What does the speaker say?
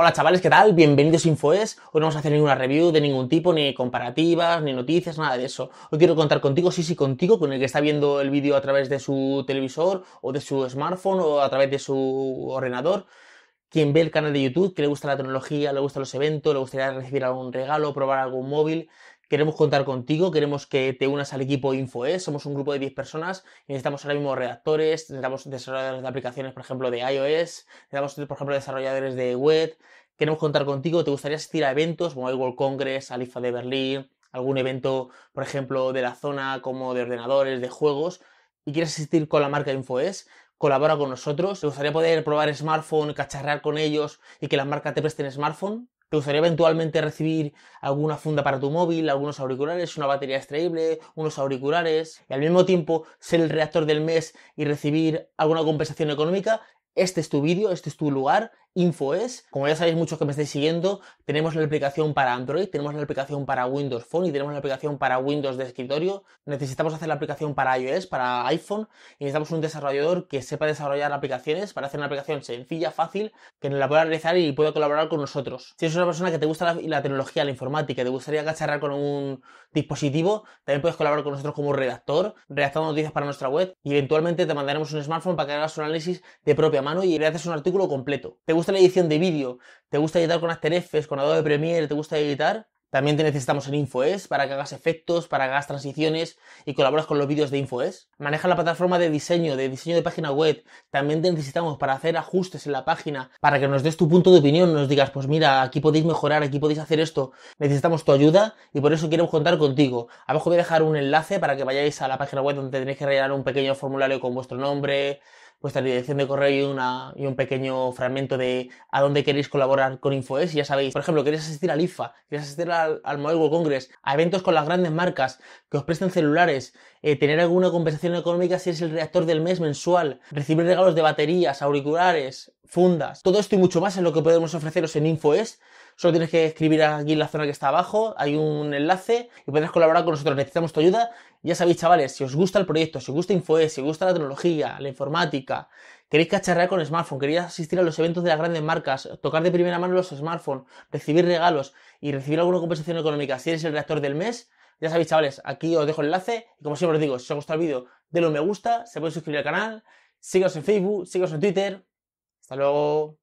Hola chavales, ¿qué tal? Bienvenidos a InfoES. Hoy no vamos a hacer ninguna review de ningún tipo, ni comparativas, ni noticias, nada de eso. Hoy quiero contar contigo, sí, sí, contigo, con el que está viendo el vídeo a través de su televisor o de su smartphone o a través de su ordenador. Quien ve el canal de YouTube, que le gusta la tecnología, le gustan los eventos, le gustaría recibir algún regalo, probar algún móvil, queremos contar contigo, queremos que te unas al equipo Infoes, Somos un grupo de 10 personas y necesitamos ahora mismo redactores, necesitamos desarrolladores de aplicaciones, por ejemplo, de iOS, necesitamos, por ejemplo, desarrolladores de web. Queremos contar contigo, te gustaría asistir a eventos como el World Congress, Alifa de Berlín, algún evento, por ejemplo, de la zona como de ordenadores, de juegos, y quieres asistir con la marca InfoES, colabora con nosotros. ¿Te gustaría poder probar smartphone, cacharrear con ellos y que la marca te preste un smartphone? ¿Te gustaría eventualmente recibir alguna funda para tu móvil, algunos auriculares, una batería extraíble, unos auriculares y al mismo tiempo ser el reactor del mes y recibir alguna compensación económica? Este es tu vídeo, este es tu lugar, InfoES. Como ya sabéis muchos que me estáis siguiendo, tenemos la aplicación para Android, tenemos la aplicación para Windows Phone y tenemos la aplicación para Windows de escritorio. Necesitamos hacer la aplicación para iOS, para iPhone y necesitamos un desarrollador que sepa desarrollar aplicaciones para hacer una aplicación sencilla, fácil, que nos la pueda realizar y pueda colaborar con nosotros. Si eres una persona que te gusta la, la tecnología, la informática, te gustaría cacharrar con un dispositivo, también puedes colaborar con nosotros como redactor, redactando noticias para nuestra web y eventualmente te mandaremos un smartphone para que hagas un análisis de propia mano y le haces un artículo completo. ¿Te gusta la edición de vídeo, te gusta editar con After Effects, con Adobe Premiere, te gusta editar, también te necesitamos en InfoES para que hagas efectos, para que hagas transiciones y colaboras con los vídeos de InfoES. Maneja la plataforma de diseño, de diseño de página web. También te necesitamos para hacer ajustes en la página, para que nos des tu punto de opinión, nos digas, pues mira, aquí podéis mejorar, aquí podéis hacer esto. Necesitamos tu ayuda y por eso queremos contar contigo. Abajo voy a dejar un enlace para que vayáis a la página web donde tenéis que rellenar un pequeño formulario con vuestro nombre, vuestra dirección de correo y, una, y un pequeño fragmento de a dónde queréis colaborar con InfoES. Ya sabéis, por ejemplo, queréis asistir al IFA, queréis asistir al, Mobile World Congress, a eventos con las grandes marcas que os presten celulares, eh, tener alguna compensación económica si es el reactor del mes mensual, recibir regalos de baterías, auriculares, fundas. Todo esto y mucho más es lo que podemos ofreceros en InfoES. Solo tienes que escribir aquí en la zona que está abajo, hay un enlace y podrás colaborar con nosotros. Necesitamos tu ayuda. Ya sabéis, chavales, si os gusta el proyecto, si os gusta InfoES, si os gusta la tecnología, la informática, queréis cacharrear con smartphone, queréis asistir a los eventos de las grandes marcas, tocar de primera mano los smartphones, recibir regalos y recibir alguna compensación económica si eres el reactor del mes, ya sabéis, chavales, aquí os dejo el enlace. Y como siempre os digo, si os ha gustado el vídeo, denle un me gusta, se puede suscribir al canal, síganos en Facebook, síganos en Twitter, hasta luego.